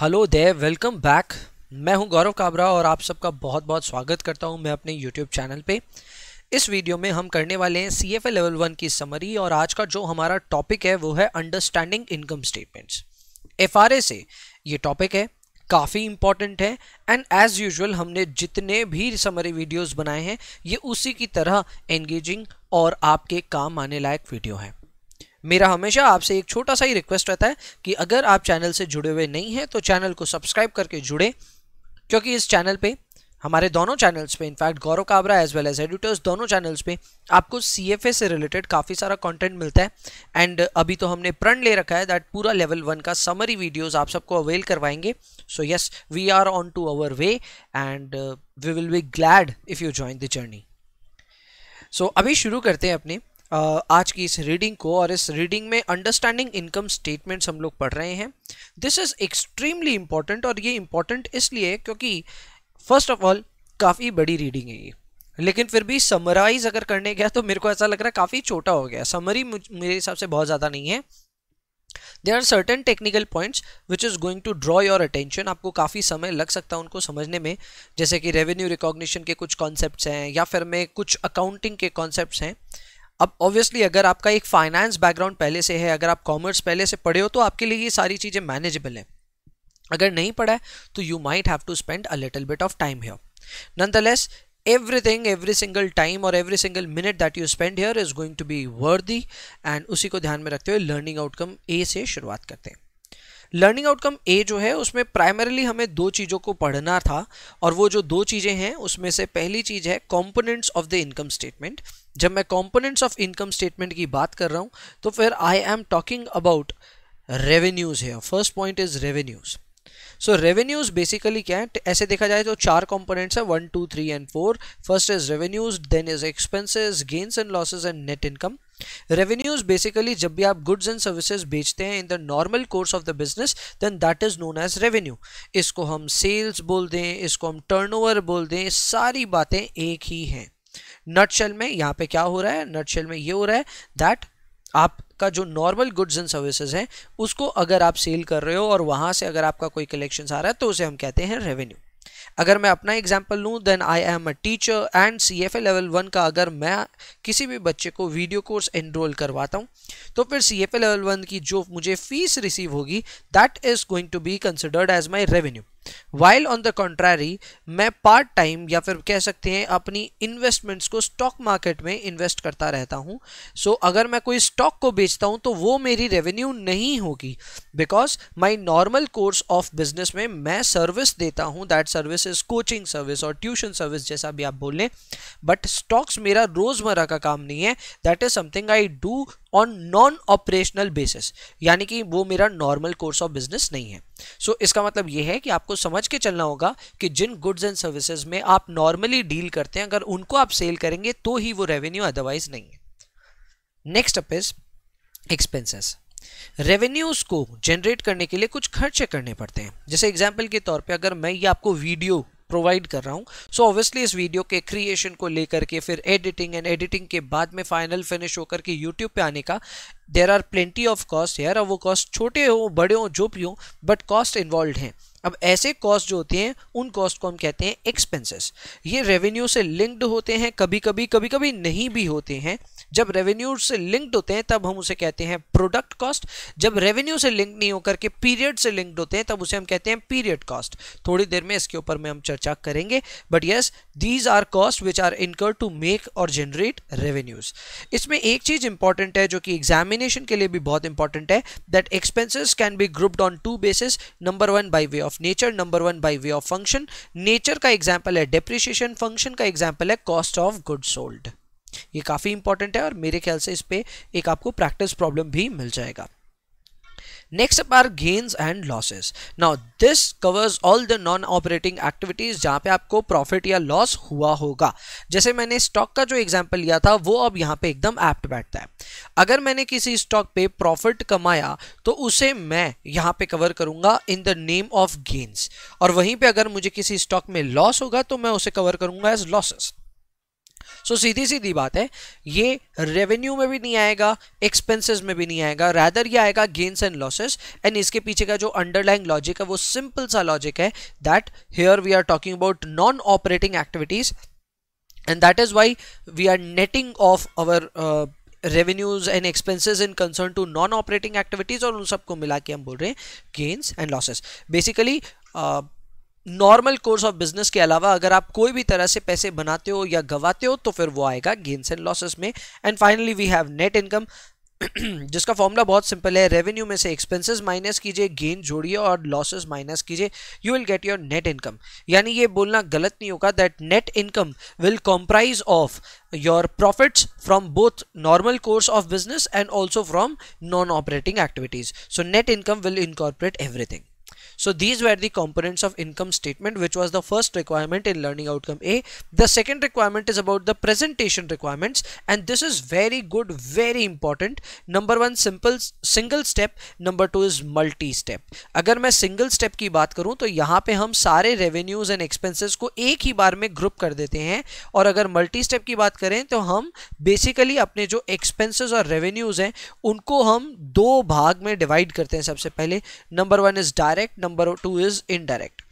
Hello दे welcome back मैं हूं गौरव काबरा और आप सबका बहुत बहुत स्वागत करता हूं मैं अपने यूट्यूब चैनल पे इस वीडियो में हम करने वाले हैं C F A level one की समरी और आज का जो हमारा टॉपिक है वो है अंडरस्टैंडिंग इनकम स्टेटमेंट्स एफ से ये टॉपिक है काफ़ी इंपॉर्टेंट है एंड एज़ यूजल हमने जितने भी समरी वीडियोज़ बनाए हैं ये उसी की तरह एंगेजिंग और आपके काम आने लायक वीडियो हैं मेरा हमेशा आपसे एक छोटा सा ही रिक्वेस्ट रहता है कि अगर आप चैनल से जुड़े हुए नहीं हैं तो चैनल को सब्सक्राइब करके जुड़े क्योंकि इस चैनल पे हमारे दोनों चैनल्स पे in fact Gaurav Kabra as well as editors दोनों चैनल्स पे आपको सी से रिलेटेड काफ़ी सारा कंटेंट मिलता है एंड अभी तो हमने प्रण ले रखा है दैट पूरा लेवल वन का समरी वीडियोस आप सबको अवेल करवाएंगे so yes we are on to our way and we will be glad if you join the journey so अभी शुरू करते हैं अपने आज की इस रीडिंग को और इस रीडिंग में अंडरस्टैंडिंग इनकम स्टेटमेंट्स हम लोग पढ़ रहे हैं दिस इज़ एक्सट्रीमली इम्पॉर्टेंट और ये इम्पॉर्टेंट इसलिए क्योंकि फर्स्ट ऑफ ऑल काफ़ी बड़ी रीडिंग है ये लेकिन फिर भी समराइज अगर करने गया तो मेरे को ऐसा लग रहा है काफ़ी छोटा हो गया समरी मेरे हिसाब से बहुत ज़्यादा नहीं है there are certain technical points which is going to draw your attention आपको काफ़ी समय लग सकता है उनको समझने में जैसे कि रेवेन्यू रिकॉग्निशन के कुछ कॉन्सेप्ट्स हैं या फिर में कुछ अकाउंटिंग के कॉन्सेप्ट्स हैं अब ऑब्वियसली अगर आपका एक फाइनेंस बैकग्राउंड पहले से है अगर आप कॉमर्स पहले से पढ़े हो तो आपके लिए ये सारी चीज़ें मैनेजेबल हैं अगर नहीं पढ़ा है तो you might have to spend a little bit of time nonetheless everything every single time और every single minute that you spend here is going to be worthy and उसी को ध्यान में रखते हुए लर्निंग आउटकम ए से शुरुआत करते हैं लर्निंग आउटकम ए जो है उसमें प्राइमरली हमें दो चीज़ों को पढ़ना था और वो जो दो चीज़ें हैं उसमें से पहली चीज़ है components of the income statement जब मैं कॉम्पोनेंट्स ऑफ इनकम स्टेटमेंट की बात कर रहा हूँ तो फिर I am talking about revenues है first point is revenues so revenues basically क्या है तो ऐसे देखा जाए तो चार कॉम्पोनेंट्स हैं one two three and four first is revenues then is expenses gains and losses and net income revenues basically जब भी आप गुड्स एंड सर्विसेज बेचते हैं in the normal course of the business then that is known as revenue इसको हम sales बोल दें इसको हम टर्नओवर बोल दें सारी बातें एक ही हैं नटशेल में यहाँ पे क्या हो रहा है नटशेल में ये हो रहा है दैट आपका जो नॉर्मल गुड्स एंड सर्विसेज हैं उसको अगर आप सेल कर रहे हो और वहाँ से अगर आपका कोई कलेक्शन आ रहा है तो उसे हम कहते हैं रेवेन्यू अगर मैं अपना एग्जाम्पल लूँ then I am a teacher and C F A level one का अगर मैं किसी भी बच्चे को वीडियो कोर्स एनरोल करवाता हूँ तो फिर C F A level one की जो मुझे फीस रिसीव होगी that is going to be considered as my revenue while on the contrary मैं पार्ट टाइम या फिर कह सकते हैं अपनी इन्वेस्टमेंट्स को स्टॉक मार्केट में इन्वेस्ट करता रहता हूँ सो so, अगर मैं कोई स्टॉक को बेचता हूँ तो वो मेरी रेवेन्यू नहीं होगी because my normal course of business में मैं सर्विस देता हूँ that service is coaching service और ट्यूशन सर्विस जैसा भी आप बोल लें बट स्टॉक्स मेरा रोज़मर्रा का काम नहीं है that is something I do on non operational basis यानी कि वो मेरा नॉर्मल कोर्स ऑफ बिजनेस नहीं है सो so, इसका मतलब ये है कि आपको समझ के चलना होगा कि जिन गुड्स एंड सर्विसेज में आप नॉर्मली डील करते हैं अगर उनको आप सेल करेंगे तो ही वो रेवेन्यू अदरवाइज नहीं है next up is expenses revenues को जनरेट करने के लिए कुछ खर्चे करने पड़ते हैं जैसे एग्जाम्पल के तौर पे अगर मैं ये आपको वीडियो प्रोवाइड कर रहा हूँ सो ऑब्वियसली इस वीडियो के क्रिएशन को लेकर के फिर एडिटिंग एंड एडिटिंग के बाद में फाइनल फिनिश होकर के यूट्यूब पे आने का there are plenty of cost यार अब वो कॉस्ट छोटे हो बड़े हों जो भी हों बट कॉस्ट इन्वॉल्व हैं अब ऐसे कॉस्ट जो होते हैं उन कॉस्ट को हम कहते हैं एक्सपेंसेस ये रेवेन्यू से लिंक्ड होते हैं कभी कभी कभी कभी नहीं भी होते हैं जब रेवेन्यू से लिंक्ड होते हैं तब हम उसे कहते हैं प्रोडक्ट कॉस्ट जब रेवेन्यू से लिंक नहीं होकर के पीरियड से लिंक्ड होते हैं तब उसे हम कहते हैं पीरियड कॉस्ट थोड़ी देर में इसके ऊपर में हम चर्चा करेंगे but yes these are cost which are incur to make और जनरेट रेवेन्यूज इसमें एक चीज़ इंपॉर्टेंट है जो कि एग्जामिन डिनोमिनेशन के लिए भी बहुत इंपॉर्टेंट है that expenses can be grouped on two basis number one by way of nature number one by way of function nature का एग्जाम्पल है डेप्रिशिएशन फंक्शन का एग्जाम्पल है कॉस्ट ऑफ गुड सोल्ड ये काफ़ी इंपॉर्टेंट है और मेरे ख्याल से इस पर एक आपको प्रैक्टिस प्रॉब्लम भी मिल जाएगा next up are gains and losses now this covers all the non operating activities जहाँ पे आपको प्रॉफिट या लॉस हुआ होगा जैसे मैंने स्टॉक का जो एग्जाम्पल लिया था वो अब यहाँ पे एकदम एप्ट बैठता है अगर मैंने किसी स्टॉक पे प्रॉफिट कमाया तो उसे मैं यहाँ पे कवर करूंगा in the name of gains और वहीं पे अगर मुझे किसी स्टॉक में लॉस होगा तो मैं उसे कवर करूंगा एज लॉसेस सो so, सीधी सीधी बात है ये रेवेन्यू में भी नहीं आएगा एक्सपेंसेस में भी नहीं आएगा रैदर ये आएगा गेन्स एंड लॉसेस एंड इसके पीछे का जो अंडरलाइंग लॉजिक है वो सिंपल सा लॉजिक है that here we are talking about non operating activities and that is why we are netting off our revenues and expenses in concern to non operating activities और उन सबको मिला के हम बोल रहे हैं gains and losses basically normal course of business के अलावा अगर आप कोई भी तरह से पैसे बनाते हो या गवाते हो तो फिर वो आएगा गेंस एंड लॉसेस में and finally we have net income जिसका फॉर्मूला बहुत सिंपल है रेवेन्यू में से एक्सपेंसेस माइनस कीजिए गेन जोड़िए और लॉसेस माइनस कीजिए you will get your net income यानी ये बोलना गलत नहीं होगा that net income will comprise of your profits from both normal course of business and also from non operating activities so net income will incorporate everything So these were the components of income statement which was the first requirement in learning outcome A. The second requirement is about the presentation requirements and this is very good very important. Number 1 simple single step number 2 is multi step. agar main single step ki baat karu to yahan pe hum sare revenues and expenses ko ek hi bar mein group kar dete hain aur agar multi step ki baat kare to hum basically apne jo expenses aur revenues hain unko hum do bhag mein divide karte hain sabse pehle number 1 is direct number two is indirect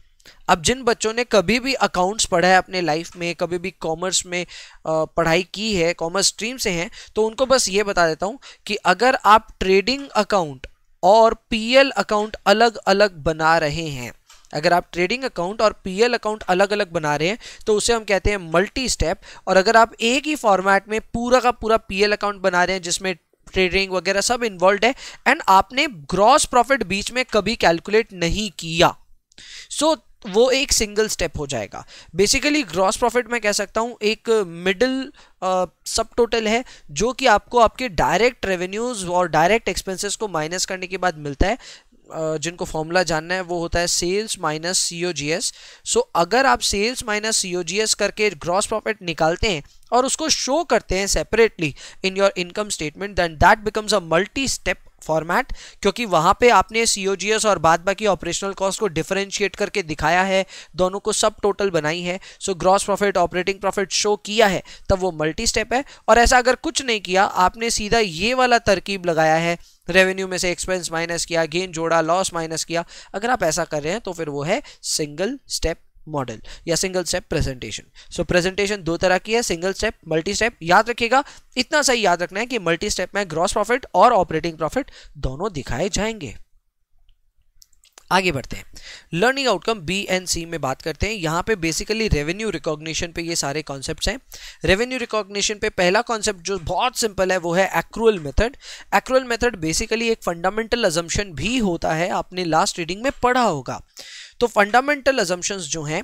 अब जिन बच्चों ने कभी भी accounts पढ़ा है अपने life में कभी भी कॉमर्स में पढ़ाई की है कॉमर्स स्ट्रीम से हैं तो उनको बस ये बता देता हूँ कि अगर आप ट्रेडिंग अकाउंट और पीएल अकाउंट अलग अलग बना रहे हैं अगर आप ट्रेडिंग अकाउंट और पीएल अकाउंट अलग अलग बना रहे हैं तो उसे हम कहते हैं मल्टी स्टेप और अगर आप एक ही फॉर्मेट में पूरा का पूरा पीएल अकाउंट बना रहे हैं जिसमें ट्रेडिंग वगैरह सब इन्वॉल्व है एंड आपने ग्रॉस प्रॉफिट बीच में कभी कैलकुलेट नहीं किया सो so, वो एक सिंगल स्टेप हो जाएगा बेसिकली ग्रॉस प्रॉफिट मैं कह सकता हूँ एक मिडिल सब टोटल है जो कि आपको आपके डायरेक्ट रेवेन्यूज़ और डायरेक्ट एक्सपेंसेस को माइनस करने के बाद मिलता है जिनको फॉर्मूला जानना है वो होता है sales minus C O G S so अगर आप sales minus C O G S करके ग्रॉस प्रॉफिट निकालते हैं और उसको शो करते हैं separately in your income statement than that becomes a multi step format क्योंकि वहाँ पे आपने सी और बाद बाकी ऑपरेशनल कॉस्ट को डिफरेंशिएट करके दिखाया है दोनों को सब टोटल बनाई है so gross profit operating profit show किया है तब वो मल्टी स्टेप है और ऐसा अगर कुछ नहीं किया आपने सीधा ये वाला तरकीब लगाया है रेवेन्यू में से एक्सपेंस माइनस किया गेन जोड़ा लॉस माइनस किया अगर आप ऐसा कर रहे हैं तो फिर वो है सिंगल स्टेप मॉडल या single step presentation so presentation दो तरह की है सिंगल स्टेप मल्टी स्टेप याद रखिएगा इतना सही याद रखना है कि मल्टी स्टेप में ग्रॉस प्रॉफिट और ऑपरेटिंग प्रॉफिट दोनों दिखाए जाएंगे आगे बढ़ते हैं learning outcome B and C में बात करते हैं यहाँ पे बेसिकली रेवेन्यू रिकॉग्निशन पे ये सारे कॉन्सेप्ट्स हैं रेवेन्यू रिकॉग्निशन पे पहला कॉन्सेप्ट जो बहुत सिंपल है वो है accrual method accrual method basically एक फंडामेंटल अजम्पन भी होता है आपने लास्ट रीडिंग में पढ़ा होगा तो फंडामेंटल अजम्पन्स जो हैं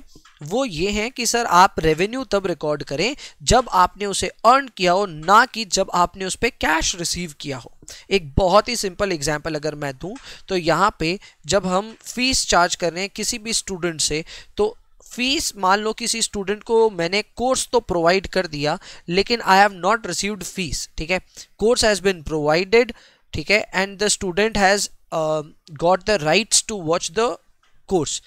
वो ये हैं कि सर आप रेवेन्यू तब रिकॉर्ड करें जब आपने उसे अर्न किया हो ना कि जब आपने उस पर कैश रिसीव किया हो एक बहुत ही सिंपल एग्जाम्पल अगर मैं दूं तो यहाँ पे जब हम फीस चार्ज कर रहे हैं किसी भी स्टूडेंट से तो फीस मान लो किसी स्टूडेंट को मैंने कोर्स तो प्रोवाइड कर दिया लेकिन I have not received fees ठीक है कोर्स हैज़ बिन प्रोवाइडेड ठीक है and the student has got the rights to watch the course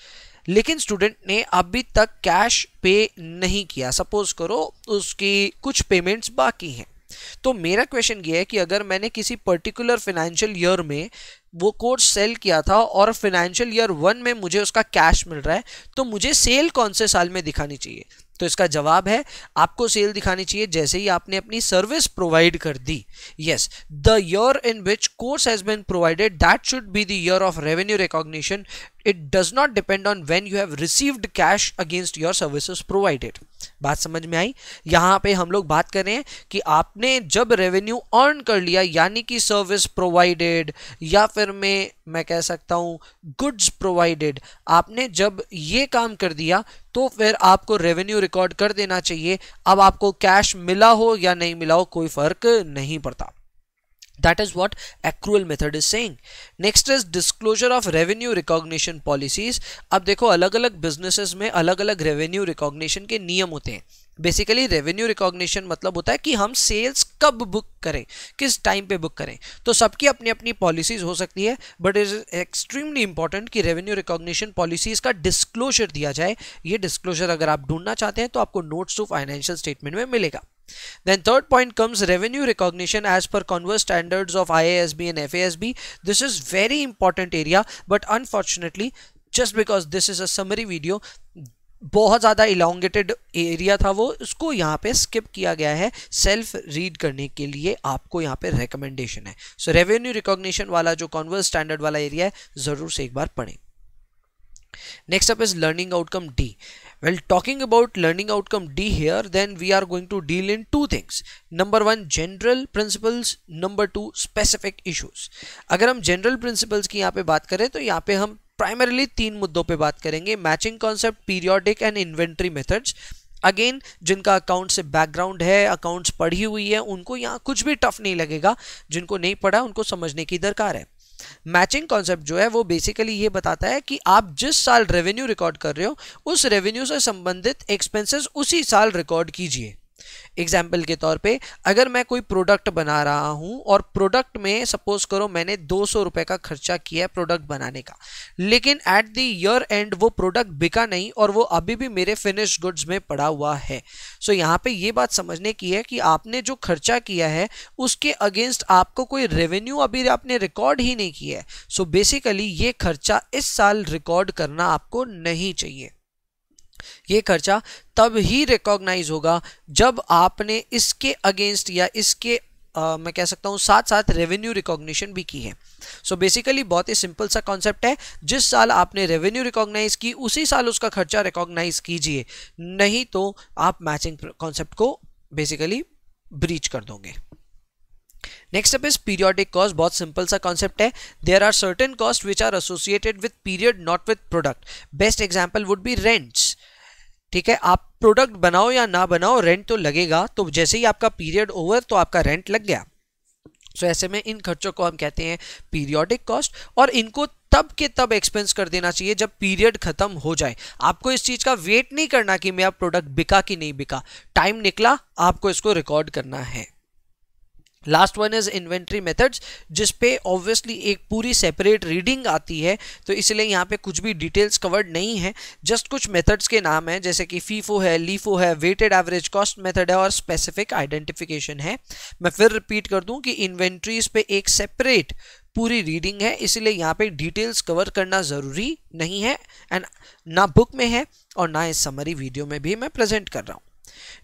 लेकिन स्टूडेंट ने अभी तक कैश पे नहीं किया सपोज करो उसकी कुछ पेमेंट्स बाकी हैं तो मेरा क्वेश्चन ये है कि अगर मैंने किसी पर्टिकुलर फाइनेंशियल ईयर में वो कोर्स सेल किया था और फाइनेंशियल ईयर वन में मुझे उसका कैश मिल रहा है तो मुझे सेल कौन से साल में दिखानी चाहिए तो इसका जवाब है आपको सेल दिखानी चाहिए जैसे ही आपने अपनी सर्विस प्रोवाइड कर दी yes the year in which course has been provided that should be the year of revenue recognition it does not depend on when you have received cash against your services provided बात समझ में आई यहां पे हम लोग बात कर रहे हैं कि आपने जब रेवेन्यू अर्न कर लिया यानी कि सर्विस प्रोवाइडेड या फिर मैं मैं कह सकता हूँ गुड्स प्रोवाइडेड आपने जब ये काम कर दिया तो फिर आपको रेवेन्यू रिकॉर्ड कर देना चाहिए अब आपको कैश मिला हो या नहीं मिला हो कोई फर्क नहीं पड़ता that is what accrual method is saying next is disclosure of revenue recognition policies अब देखो अलग अलग businesses में अलग अलग revenue recognition के नियम होते हैं बेसिकली रेवेन्यू रिकॉग्निशन मतलब होता है कि हम सेल्स कब बुक करें किस टाइम पे बुक करें तो सबकी अपनी अपनी पॉलिसीज हो सकती है बट इज एक्सट्रीमली इंपॉर्टेंट कि रेवेन्यू रिकॉग्निशन पॉलिसीज का डिस्क्लोजर दिया जाए ये डिस्क्लोजर अगर आप ढूंढना चाहते हैं तो आपको नोट्स टू फाइनेंशियल स्टेटमेंट में मिलेगा Then third point comes revenue recognition as per converse standards of IASB and FASB. This is very important area but unfortunately just because this is a summary video बहुत ज़्यादा elongated area था वो उसको यहाँ पे skip किया गया है सेल्फ रीड करने के लिए आपको यहाँ पे रिकमेंडेशन है सो रेवेन्यू रिकॉग्निशन वाला जो कॉन्वर्स स्टैंडर्ड वाला एरिया है ज़रूर से एक बार पढ़ें next up is learning outcome D Well, talking about learning outcome D here, then we are going to deal in two things. Number one, general principles. Number two, specific issues. अगर हम general principles की यहाँ पे बात करें तो यहाँ पे हम प्राइमरली तीन मुद्दों पे बात करेंगे matching concept periodic and inventory methods again जिनका अकाउंट से बैकग्राउंड है अकाउंट्स पढ़ी हुई है उनको यहाँ कुछ भी टफ नहीं लगेगा जिनको नहीं पढ़ा उनको समझने की दरकार है मैचिंग कॉन्सेप्ट जो है वो बेसिकली ये बताता है कि आप जिस साल रेवेन्यू रिकॉर्ड कर रहे हो उस रेवेन्यू से संबंधित एक्सपेंसेस उसी साल रिकॉर्ड कीजिए एग्जाम्पल के तौर पे अगर मैं कोई प्रोडक्ट बना रहा हूँ और प्रोडक्ट में सपोज करो मैंने दो सौ रुपये का खर्चा किया है प्रोडक्ट बनाने का लेकिन एट द ईयर एंड वो प्रोडक्ट बिका नहीं और वो अभी भी मेरे फिनिश गुड्स में पड़ा हुआ है सो so, यहाँ पे ये बात समझने की है कि आपने जो खर्चा किया है उसके अगेंस्ट आपको कोई रेवेन्यू अभी आपने रिकॉर्ड ही नहीं किया है सो so, बेसिकली ये खर्चा इस साल रिकॉर्ड करना आपको नहीं चाहिए ये खर्चा तब ही रिकॉग्नाइज होगा जब आपने इसके अगेंस्ट या इसके Uh, मैं कह सकता हूँ साथ साथ रेवेन्यू रिकॉग्निशन भी की है सो so बेसिकली बहुत ही सिंपल सा कॉन्सेप्ट है जिस साल आपने रेवेन्यू रिकॉग्नाइज की उसी साल उसका खर्चा रिकॉग्नाइज कीजिए नहीं तो आप मैचिंग कॉन्सेप्ट को बेसिकली ब्रीच कर दोगे next up is periodic cost बहुत सिंपल सा कॉन्सेप्ट है there are certain cost which are associated with period not with product best example would be rents ठीक है आप प्रोडक्ट बनाओ या ना बनाओ रेंट तो लगेगा तो जैसे ही आपका पीरियड ओवर तो आपका रेंट लग गया सो ऐसे में इन खर्चों को हम कहते हैं पीरियोडिक कॉस्ट और इनको तब के तब एक्सपेंस कर देना चाहिए जब पीरियड खत्म हो जाए आपको इस चीज़ का वेट नहीं करना कि मेरा प्रोडक्ट बिका कि नहीं बिका टाइम निकला आपको इसको रिकॉर्ड करना है last one is inventory methods जिस पे ऑब्वियसली एक पूरी सेपरेट रीडिंग आती है तो इसलिए यहाँ पे कुछ भी डिटेल्स कवर्ड नहीं है जस्ट कुछ मेथड्स के नाम हैं जैसे कि फीफो है लीफो है वेटेड एवरेज कॉस्ट मेथड है और स्पेसिफिक आइडेंटिफिकेशन है मैं फिर रिपीट कर दूँ कि इन्वेंट्रीज पे एक सेपरेट पूरी रीडिंग है इसलिए यहाँ पे डिटेल्स कवर करना ज़रूरी नहीं है एंड ना बुक में है और ना इस समरी वीडियो में भी मैं प्रेजेंट कर रहा हूँ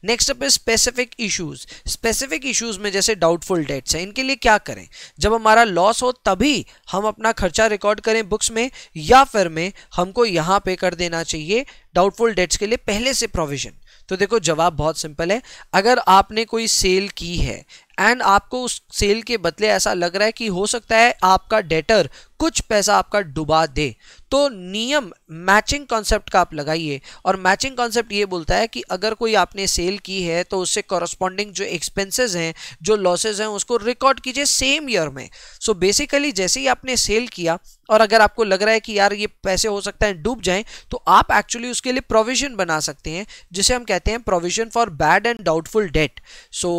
नेक्स्ट अप है स्पेसिफिक इश्यूज स्पेसिफिक इश्यूज में जैसे डाउटफुल डेट्स हैं इनके लिए क्या करें जब हमारा लॉस हो तभी हम अपना खर्चा रिकॉर्ड करें बुक्स में या फिर में हमको यहाँ पे कर देना चाहिए डाउटफुल डेट्स के लिए पहले से प्रोविजन तो देखो जवाब बहुत सिंपल है अगर आपने कोई सेल की है एंड आपको उस सेल के बदले ऐसा लग रहा है कि हो सकता है आपका डेटर कुछ पैसा आपका डुबा दे तो नियम मैचिंग कॉन्सेप्ट का आप लगाइए और मैचिंग कॉन्सेप्ट ये बोलता है कि अगर कोई आपने सेल की है तो उससे कॉरस्पॉन्डिंग जो एक्सपेंसेस हैं जो लॉसेज हैं उसको रिकॉर्ड कीजिए सेम ईयर में सो so बेसिकली जैसे ही आपने सेल किया और अगर आपको लग रहा है कि यार ये पैसे हो सकता है डूब जाएं तो आप एक्चुअली उसके लिए प्रोविजन बना सकते हैं जिसे हम कहते हैं provision for bad and doubtful debt so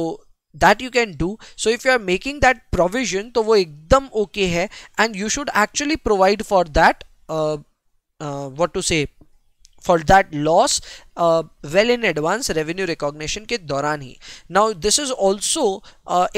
that you can do so if you are making that provision तो वो एकदम okay है and you should actually provide for that uh, uh, what to say for that loss well in advance revenue recognition के दौरान ही now this is also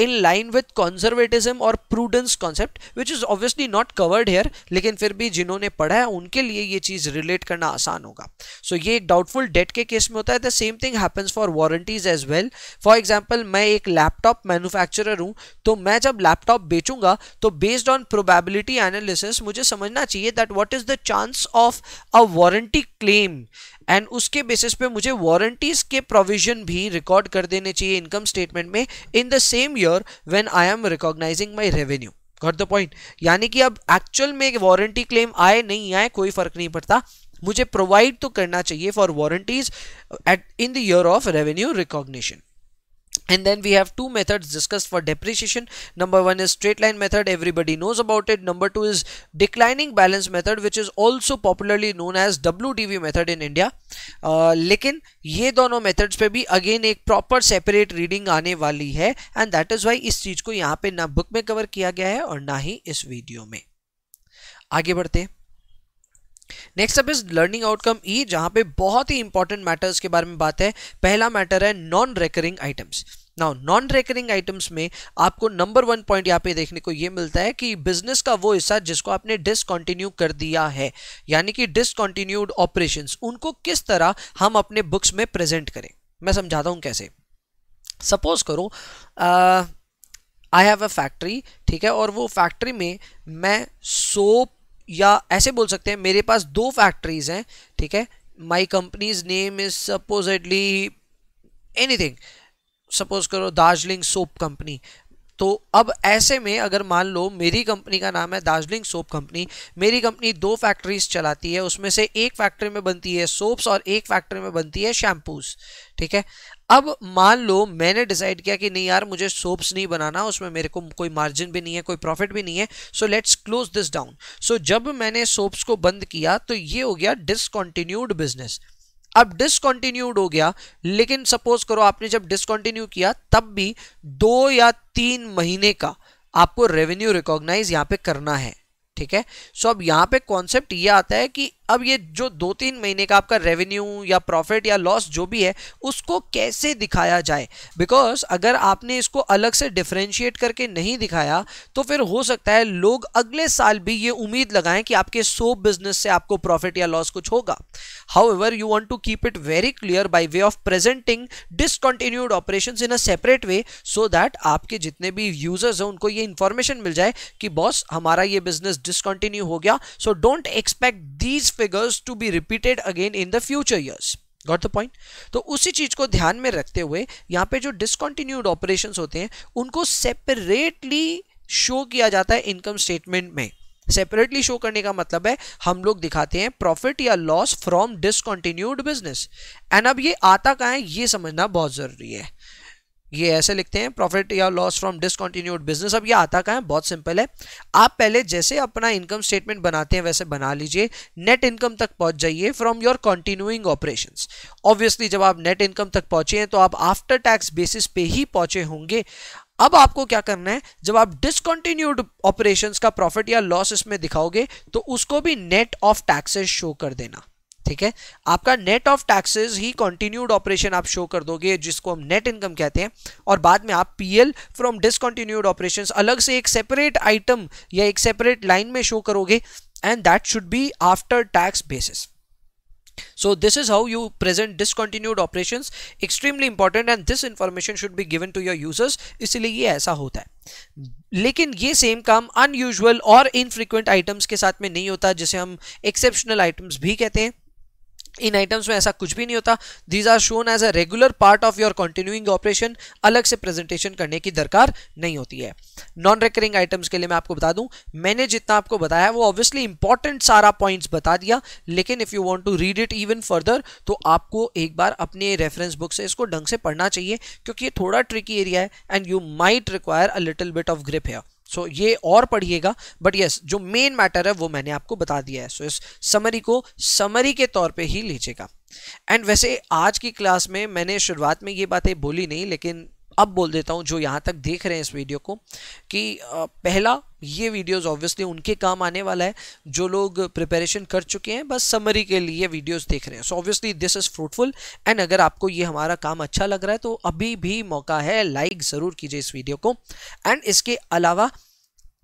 in line with conservatism और prudence concept which is obviously not covered here लेकिन फिर भी जिन्होंने पढ़ा है उनके लिए ये चीज़ रिलेट करना आसान होगा सो so, ये एक डाउटफुल डेट के केस में होता है the same thing happens for warranties as well for example मैं एक लैपटॉप मैनुफैक्चर हूँ तो मैं जब लैपटॉप बेचूंगा तो बेस्ड ऑन प्रोबेबिलिटी एनालिसिस मुझे समझना चाहिए that what is the chance of a warranty claim and उसके बेसिस पे मुझे वारंटीज के प्रोविजन भी रिकॉर्ड कर देने चाहिए इनकम स्टेटमेंट में in the same year when I am recognising my revenue got the point यानी कि अब एक्चुअल में वारंटी क्लेम आए नहीं आए कोई फर्क नहीं पड़ता मुझे प्रोवाइड तो करना चाहिए for warranties at in the year of revenue recognition and then we have two methods discussed for depreciation number one is straight line method everybody knows about it number two is declining balance method which is also popularly known as wdv method in india lekin ye dono methods pe bhi again ek proper separate reading aane wali hai and that is why is cheez ko yahan pe na book mein cover kiya gaya hai aur na hi is video mein aage badhte hain next up is learning outcome E जहां पे बहुत ही important matters के बारे में बात है पहला matter है non recurring items now non recurring items में आपको नंबर वन पॉइंट यहाँ पे देखने को ये मिलता है कि बिजनेस का वो हिस्सा जिसको आपने डिसकंटिन्यू कर दिया है यानी कि डिसकॉन्टिन्यूड ऑपरेशन उनको किस तरह हम अपने बुक्स में प्रेजेंट करें मैं समझाता हूँ कैसे सपोज करो आई हैव अ फैक्ट्री ठीक है और वो फैक्ट्री में मैं सोप या ऐसे बोल सकते हैं मेरे पास दो फैक्ट्रीज हैं ठीक है my company's name is supposedly anything suppose करो दार्जिलिंग सोप कंपनी तो अब ऐसे में अगर मान लो मेरी कंपनी का नाम है दार्जिलिंग सोप कंपनी मेरी कंपनी दो फैक्ट्रीज चलाती है उसमें से एक फैक्ट्री में बनती है सोप्स और एक फैक्ट्री में बनती है शैम्पूस ठीक है अब मान लो मैंने डिसाइड किया कि नहीं यार मुझे सोप्स नहीं बनाना उसमें मेरे को कोई मार्जिन भी नहीं है कोई प्रॉफिट भी नहीं है so let's close this down so जब मैंने सोप्स को बंद किया तो ये हो गया डिसकॉन्टिन्यूड बिजनेस अब डिसकॉन्टिन्यूड हो गया लेकिन सपोज करो आपने जब डिसकॉन्टिन्यू किया तब भी दो या तीन महीने का आपको रेवेन्यू रिकॉग्नाइज यहाँ पे करना है ठीक है सो so, अब यहाँ पे कॉन्सेप्ट ये आता है कि अब ये जो दो तीन महीने का आपका रेवेन्यू या प्रॉफिट या लॉस जो भी है उसको कैसे दिखाया जाए बिकॉज अगर आपने इसको अलग से डिफ्रेंशिएट करके नहीं दिखाया तो फिर हो सकता है लोग अगले साल भी ये उम्मीद लगाएं कि आपके सोप बिजनेस से आपको प्रॉफिट या लॉस कुछ होगा however you want to keep it very clear by way of presenting discontinued operation in a separate way so that आपके जितने भी यूजर्स हैं उनको ये इन्फॉर्मेशन मिल जाए कि बॉस हमारा ये बिजनेस डिसकंटिन्यू हो गया so don't expect these figures to be repeated again in the future years got the point तो उसी चीज को ध्यान में रखते हुए यहाँ पे जो डिसकॉन्टिन्यूड ऑपरेशंस होते हैं उनको सेपरेटली शो किया जाता है इनकम स्टेटमेंट में सेपरेटली शो करने का मतलब है हम लोग दिखाते हैं प्रॉफिट या loss from discontinued business and अब ये आता कहाँ है ये समझना बहुत ज़रूरी है ये ऐसे लिखते हैं प्रॉफिट या लॉस फ्रॉम डिसकॉन्टिन्यूड बिजनेस अब ये आता कहाँ है बहुत सिंपल है आप पहले जैसे अपना इनकम स्टेटमेंट बनाते हैं वैसे बना लीजिए नेट इनकम तक पहुंच जाइए from your continuing operations obviously जब आप नेट इनकम तक पहुंचे हैं तो आप आफ्टर टैक्स बेसिस पे ही पहुंचे होंगे अब आपको क्या करना है जब आप डिसकॉन्टिन्यूड ऑपरेशन का प्रॉफिट या लॉस इसमें दिखाओगे तो उसको भी नेट ऑफ टैक्सेस शो कर देना ठीक है आपका नेट ऑफ टैक्सेस ही कंटिन्यूड ऑपरेशन आप शो कर दोगे जिसको हम नेट इनकम कहते हैं और बाद में आप पीएल फ्रॉम डिसकंटिन्यूड ऑपरेशंस अलग से एक सेपरेट आइटम या एक सेपरेट लाइन में शो करोगे and that should be after tax basis so this is how you present discontinued operations extremely important and this information should be given to your users इसलिए ये ऐसा होता है लेकिन ये same काम unusual और infrequent items के साथ में नहीं होता जिसे हम exceptional items भी कहते हैं इन आइटम्स में ऐसा कुछ भी नहीं होता these are shown as a regular part of your continuing operation अलग से प्रेजेंटेशन करने की दरकार नहीं होती है नॉन रिकरिंग आइटम्स के लिए मैं आपको बता दूं मैंने जितना आपको बताया वो ऑब्वियसली इंपॉर्टेंट सारा पॉइंट्स बता दिया लेकिन if you want to read it even further तो आपको एक बार अपने रेफरेंस बुक से इसको ढंग से पढ़ना चाहिए क्योंकि ये थोड़ा ट्रिकी एरिया है and you might require a little bit of grip है सो ये और पढ़िएगा बट यस जो मेन मैटर है वो मैंने आपको बता दिया है सो इस समरी को समरी के तौर पे ही लीजिएगा एंड वैसे आज की क्लास में मैंने शुरुआत में ये बातें बोली नहीं लेकिन अब बोल देता हूँ जो यहाँ तक देख रहे हैं इस वीडियो को कि पहला ये वीडियोस ऑब्वियसली उनके काम आने वाला है जो लोग प्रिपरेशन कर चुके हैं बस समरी के लिए वीडियोस देख रहे हैं so obviously this is fruitful and अगर आपको ये हमारा काम अच्छा लग रहा है तो अभी भी मौका है लाइक ज़रूर कीजिए इस वीडियो को एंड इसके अलावा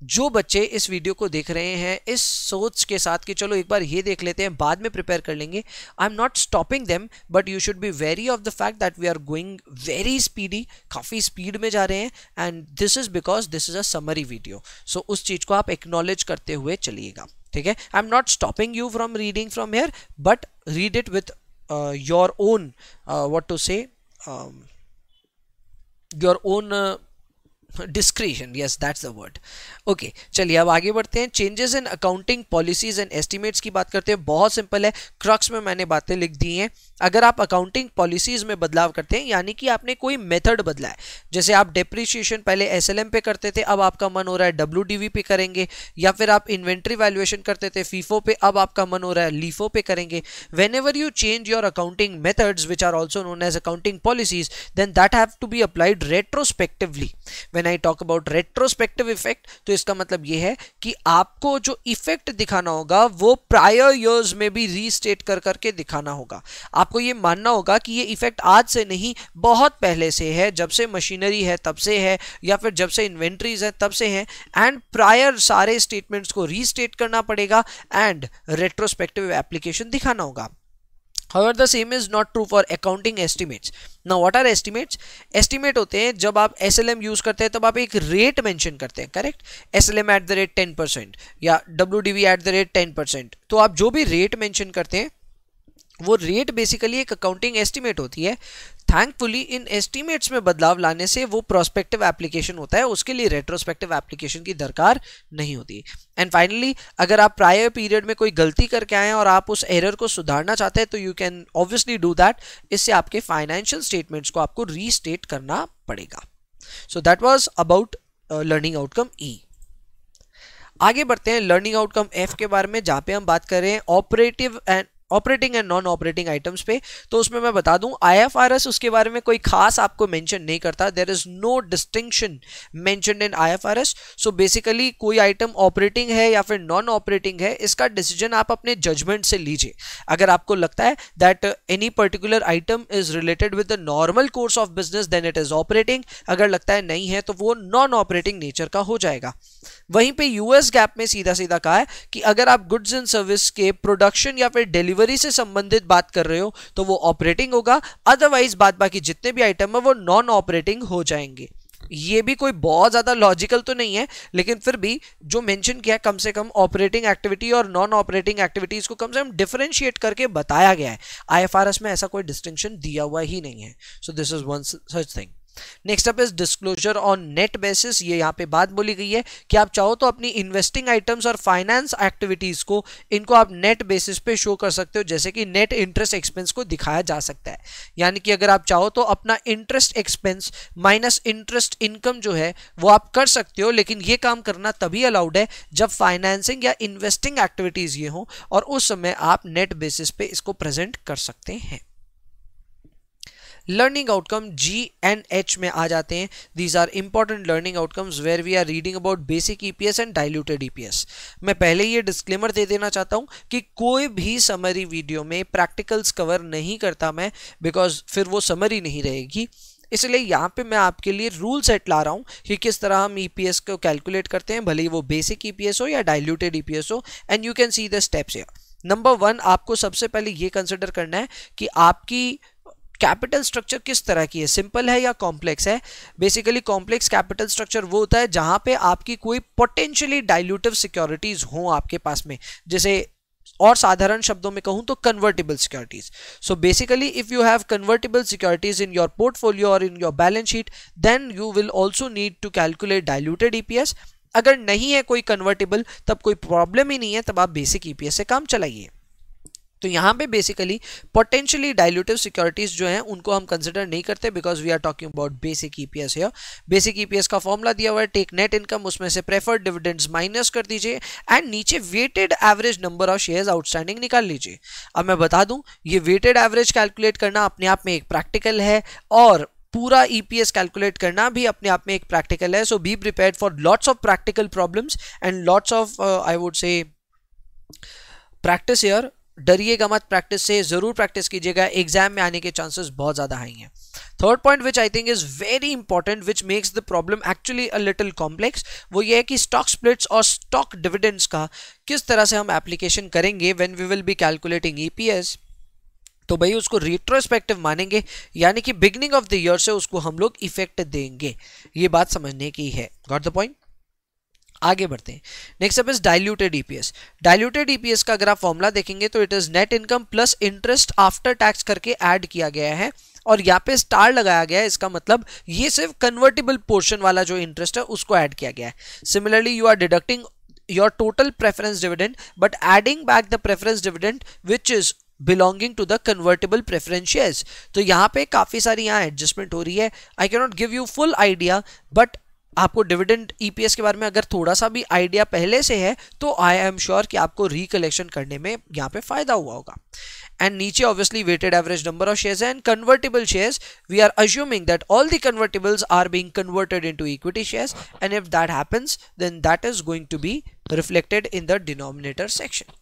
जो बच्चे इस वीडियो को देख रहे हैं इस सोच के साथ कि चलो एक बार ये देख लेते हैं बाद में प्रिपेयर कर लेंगे I am not stopping them but you should be very of the fact that we are going very speedy काफ़ी स्पीड में जा रहे हैं and this is because this is a summary video so उस चीज़ को आप एक्नॉलेज करते हुए चलिएगा ठीक है I am not stopping you from reading from here but read it with your own what to say your own discretion yes that's the word okay चलिए अब आगे बढ़ते हैं changes in accounting policies and estimates की बात करते हैं बहुत सिंपल है क्रक्स में मैंने बातें लिख दी हैं अगर आप अकाउंटिंग पॉलिसीज में बदलाव करते हैं यानी कि आपने कोई मेथड बदला है जैसे आप डिप्रिशिएशन पहले एस पे करते थे अब आपका मन हो रहा है डब्ल्यू पे करेंगे या फिर आप इन्वेंट्री वैल्यूएशन करते थे फीफो पे अब आपका मन हो रहा है लीफो पे करेंगे whenever you change your accounting methods which are also known as accounting policies then that have to be applied retrospectively when when I talk about retrospective effect तो इसका मतलब ये है कि आपको जो इफेक्ट दिखाना होगा वो प्रायर ईयर्स में भी रीस्टेट कर करके दिखाना होगा आपको ये मानना होगा कि ये इफेक्ट आज से नहीं बहुत पहले से है जब से मशीनरी है तब से है या फिर जब से इन्वेंट्रीज है तब से है एंड प्रायर सारे स्टेटमेंट्स को रीस्टेट करना पड़ेगा एंड रेट्रोस्पेक्टिव एप्लीकेशन दिखाना होगा However, the same is not true for accounting estimates ना वॉट आर एस्टिमेट्स एस्टिमेट होते हैं जब आप एस एल एम यूज़ करते हैं तब आप एक रेट मैंशन करते हैं correct S L M at the rate ten percent या W D V at the rate ten percent तो आप जो भी रेट मैंशन करते हैं वो रेट बेसिकली एक अकाउंटिंग एस्टिमेट होती है थैंकफुली इन एस्टिमेट्स में बदलाव लाने से वो प्रोस्पेक्टिव एप्लीकेशन होता है उसके लिए रेट्रोस्पेक्टिव एप्लीकेशन की दरकार नहीं होती एंड फाइनली अगर आप प्रायर पीरियड में कोई गलती करके आए और आप उस एरर को सुधारना चाहते हैं तो you can obviously do that इससे आपके फाइनेंशियल स्टेटमेंट्स को आपको रीस्टेट करना पड़ेगा so that was about learning outcome E आगे बढ़ते हैं लर्निंग आउटकम एफ के बारे में जहाँ पे हम बात कर रहे हैं operative and operating and non operating items पे तो उसमें मैं बता दूं आईएफआरएस उसके बारे में कोई खास आपको मेंशन नहीं करता there is no distinction mention in IFRS so basically कोई आइटम ऑपरेटिंग है या फिर नॉन ऑपरेटिंग है इसका डिसीजन आप अपने जजमेंट से लीजिए अगर आपको लगता है that any particular item is related with the normal course of business then it is operating अगर लगता है नहीं है तो वो नॉन ऑपरेटिंग नेचर का हो जाएगा वहीं पर यूएस गैप में सीधा सीधा कहा है कि अगर आप गुड्स एंड सर्विस के प्रोडक्शन या फिर डिलीवरी डिलीवरी से संबंधित बात कर रहे हो तो वो ऑपरेटिंग होगा अदरवाइज बाद बाकी जितने भी आइटम है वो नॉन ऑपरेटिंग हो जाएंगे ये भी कोई बहुत ज़्यादा लॉजिकल तो नहीं है लेकिन फिर भी जो मेंशन किया है कम से कम ऑपरेटिंग एक्टिविटी और नॉन ऑपरेटिंग एक्टिविटीज़ को कम से कम डिफरेंशिएट करके बताया गया है आईएफआरएस में ऐसा कोई डिस्टिंक्शन दिया हुआ ही नहीं है so this is one such thing next up is disclosure on net basis ये यहाँ पे बात बोली गई है कि आप चाहो तो अपनी इन्वेस्टिंग आइटम्स और फाइनेंस एक्टिविटीज को इनको आप नेट बेसिस पे शो कर सकते हो जैसे कि नेट इंटरेस्ट एक्सपेंस को दिखाया जा सकता है यानी कि अगर आप चाहो तो अपना interest expense minus interest income जो है वो आप कर सकते हो लेकिन ये काम करना तभी अलाउड है जब फाइनेंसिंग या इन्वेस्टिंग एक्टिविटीज ये हों और उस समय आप नेट बेसिस पे इसको प्रेजेंट कर सकते हैं learning outcome G N H में आ जाते हैं these are important learning outcomes where we are reading about basic EPS and diluted EPS मैं पहले ये डिस्क्लेमर दे देना चाहता हूँ कि कोई भी समरी वीडियो में प्रैक्टिकल्स कवर नहीं करता मैं बिकॉज फिर वो समरी नहीं रहेगी इसलिए यहाँ पे मैं आपके लिए रूल सेट ला रहा हूँ कि किस तरह हम ई e को कैलकुलेट करते हैं भले ही वो बेसिक ई e हो या डाइल्यूटेड ई e हो and you can see the steps या नंबर वन आपको सबसे पहले ये कंसिडर करना है कि आपकी कैपिटल स्ट्रक्चर किस तरह की है सिंपल है या कॉम्प्लेक्स है बेसिकली कॉम्प्लेक्स कैपिटल स्ट्रक्चर वो होता है जहां पे आपकी कोई पोटेंशियली डाइल्यूटिव सिक्योरिटीज हो आपके पास में जैसे और साधारण शब्दों में कहूं तो convertible securities so basically if you have convertible securities in your portfolio और in your balance sheet then you will also need to calculate diluted EPS अगर नहीं है कोई कन्वर्टेबल तब कोई प्रॉब्लम ही नहीं है तब आप बेसिक ईपीएस e से काम चलाइए तो यहाँ पे बेसिकली पोटेंशियली डायलूटिव सिक्योरिटीज जो हैं उनको हम कंसिडर नहीं करते because we are talking about basic E P S या बेसिक ई पी एस का फॉर्मूला दिया हुआ है टेक नेट इनकम उसमें से प्रेफर्ड डिविडेंड्स माइनस कर दीजिए एंड नीचे weighted average number of shares outstanding निकाल लीजिए अब मैं बता दूँ ये वेटेड एवरेज कैलकुलेट करना अपने आप में एक प्रैक्टिकल है और पूरा ईपीएस e कैलकुलेट करना भी अपने आप में एक प्रैक्टिकल है so be prepared for lots of practical problems and lots of I would say practice here डरिएगा मत प्रैक्टिस से ज़रूर प्रैक्टिस कीजिएगा एग्जाम में आने के चांसेस बहुत ज़्यादा हाई हैं third point which I think is very important which makes the problem actually a little complex वो ये है कि स्टॉक स्प्लिट्स और स्टॉक डिविडेंड्स का किस तरह से हम एप्लीकेशन करेंगे when we will be calculating E तो भाई उसको रिट्रोस्पेक्टिव मानेंगे यानी कि बिगनिंग ऑफ द ईयर से उसको हम लोग इफेक्ट देंगे ये बात समझने की है गॉट द पॉइंट आगे बढ़ते हैं next up is diluted EPS diluted EPS का अगर आप फॉर्मूला देखेंगे तो it is net income plus interest after tax करके ऐड किया गया है और यहाँ पे स्टार लगाया गया है इसका मतलब ये सिर्फ कन्वर्टेबल पोर्शन वाला जो इंटरेस्ट है उसको ऐड किया गया है similarly you are deducting your total preference dividend but adding back the preference dividend which is belonging to the convertible preferentials तो यहाँ पे काफ़ी सारी यहाँ एडजस्टमेंट हो रही है I cannot give you full idea but आपको डिविडेंड ईपीएस e के बारे में अगर थोड़ा सा भी आइडिया पहले से है तो आई एम श्योर कि आपको रिकलेक्शन करने में यहाँ पे फायदा हुआ होगा एंड नीचे obviously weighted average number of shares and convertible shares we are assuming that all the convertibles are being converted into equity shares and if that happens then that is going to be reflected in the denominator section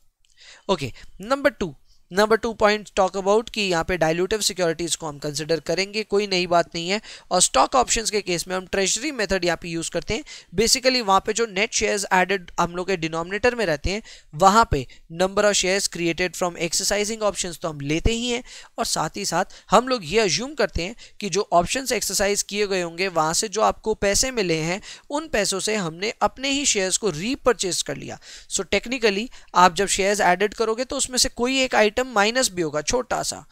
okay number two number two point talk about कि यहाँ पे dilutive securities को हम consider करेंगे कोई नई बात नहीं है और स्टॉक ऑप्शंस के केस में हम ट्रेजरी मेथड यहाँ पे यूज़ करते हैं बेसिकली वहाँ पे जो नेट शेयर्स एडेड हम लोग के डिनोमिनेटर में रहते हैं वहाँ पे number of shares created from exercising option तो हम लेते ही हैं और साथ ही साथ हम लोग ये अज्यूम करते हैं कि जो ऑप्शन एक्सरसाइज किए गए होंगे वहाँ से जो आपको पैसे मिले हैं उन पैसों से हमने अपने ही शेयर्स को रीपरचेज कर लिया सो so, टेक्निकली आप जब शेयर्स एडेड करोगे तो उसमें से कोई एक आइटम आइटम माइनस भी होगा छोटा सा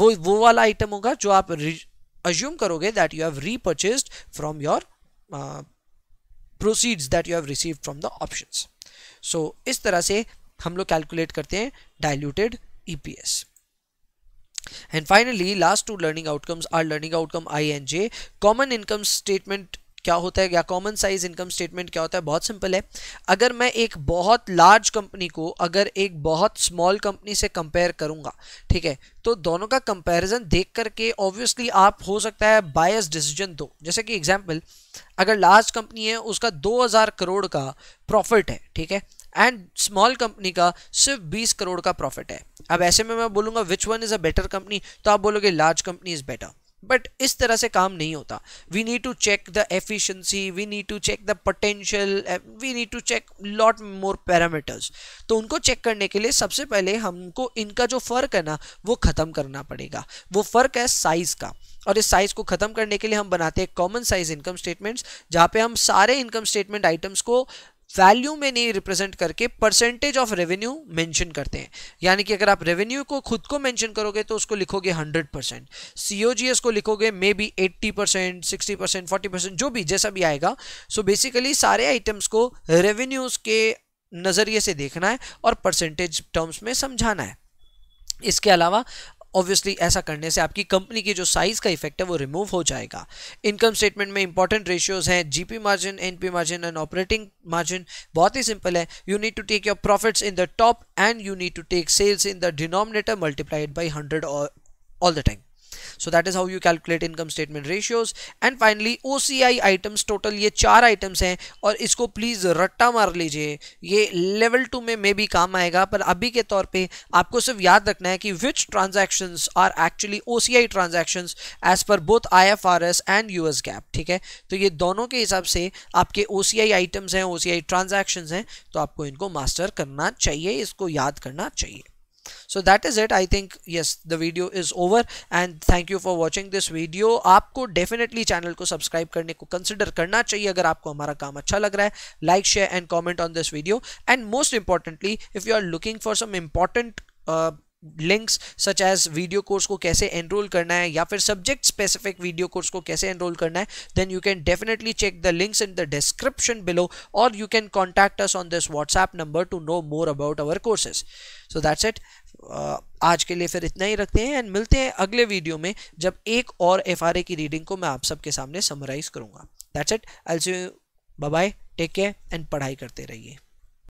वो वो वाला आइटम होगा जो आप अज्यूम करोगे that you have repurchased from your proceeds that you have receive from the options so इस तरह से हम लोग कैलकुलेट करते हैं diluted EPS and finally last two learning outcomes are learning outcome I and J common income statement क्या होता है या कॉमन साइज इनकम स्टेटमेंट क्या होता है बहुत सिंपल है अगर मैं एक बहुत लार्ज कंपनी को अगर एक बहुत स्मॉल कंपनी से कंपेयर करूँगा ठीक है तो दोनों का कंपैरिजन देख करके ऑब्वियसली आप हो सकता है बायस डिसीजन दो जैसे कि एग्जांपल अगर लार्ज कंपनी है उसका 2000 करोड़ का प्रॉफिट है ठीक है एंड स्मॉल कंपनी का सिर्फ 20 करोड़ का प्रॉफिट है अब ऐसे में मैं बोलूँगा which one is a better company तो आप बोलोगे large company is better but इस तरह से काम नहीं होता we need to check the efficiency we need to check the potential we need to check lot more parameters तो उनको चेक करने के लिए सबसे पहले हमको इनका जो फ़र्क है ना वो ख़त्म करना पड़ेगा वो फ़र्क है साइज़ का और इस साइज़ को ख़त्म करने के लिए हम बनाते हैं कॉमन साइज इनकम स्टेटमेंट्स जहाँ पे हम सारे इनकम स्टेटमेंट आइटम्स को वैल्यू में नहीं रिप्रेजेंट करके परसेंटेज ऑफ रेवेन्यू मेंशन करते हैं यानी कि अगर आप रेवेन्यू को खुद को मेंशन करोगे तो उसको लिखोगे हंड्रेड परसेंट सी को लिखोगे may be eighty percent sixty percent forty percent जो भी जैसा भी आएगा सो so बेसिकली सारे आइटम्स को रेवेन्यूज के नज़रिए से देखना है और परसेंटेज टर्म्स में समझाना है इसके अलावा ऑब्वियसली ऐसा करने से आपकी कंपनी की जो साइज़ का इफेक्ट है वो रिमूव हो जाएगा इनकम स्टेटमेंट में इंपॉर्टेंट रेशियोज हैं GP margin NP margin and operating margin बहुत ही सिंपल है you need to take your profits in the top and you need to take sales in the denominator multiplied by hundred all the time so that is how you calculate income statement ratios and finally O items total ये चार items हैं और इसको please रट्टा मार लीजिए ये level two में मे भी काम आएगा पर अभी के तौर पर आपको सिर्फ याद रखना है कि which transaction are actually O C I transaction as per both I F R S and U S GAAP ठीक है तो ये दोनों के हिसाब से आपके ओ सी आई आइटम्स हैं ओ सी आई ट्रांजेक्शन हैं तो आपको इनको मास्टर करना चाहिए इसको याद करना चाहिए so that is it I think yes the video is over and thank you for watching this video आपको डेफिनेटली चैनल को सब्सक्राइब करने को कंसिडर करना चाहिए अगर आपको हमारा काम अच्छा लग रहा है like share and comment on this video and most importantly if you are looking for some important links such as video course को कैसे एनरोल करना है या फिर सब्जेक्ट स्पेसिफिक वीडियो कोर्स को कैसे एनरोल करना है then you can definitely check the links in the description below और you can contact us on this WhatsApp number to know more about our courses so that's it आज के लिए फिर इतना ही रखते हैं एंड मिलते हैं अगले वीडियो में जब एक और एफ की रीडिंग को मैं आप सबके सामने समराइज करूँगा that's it see bye take care and पढ़ाई करते रहिए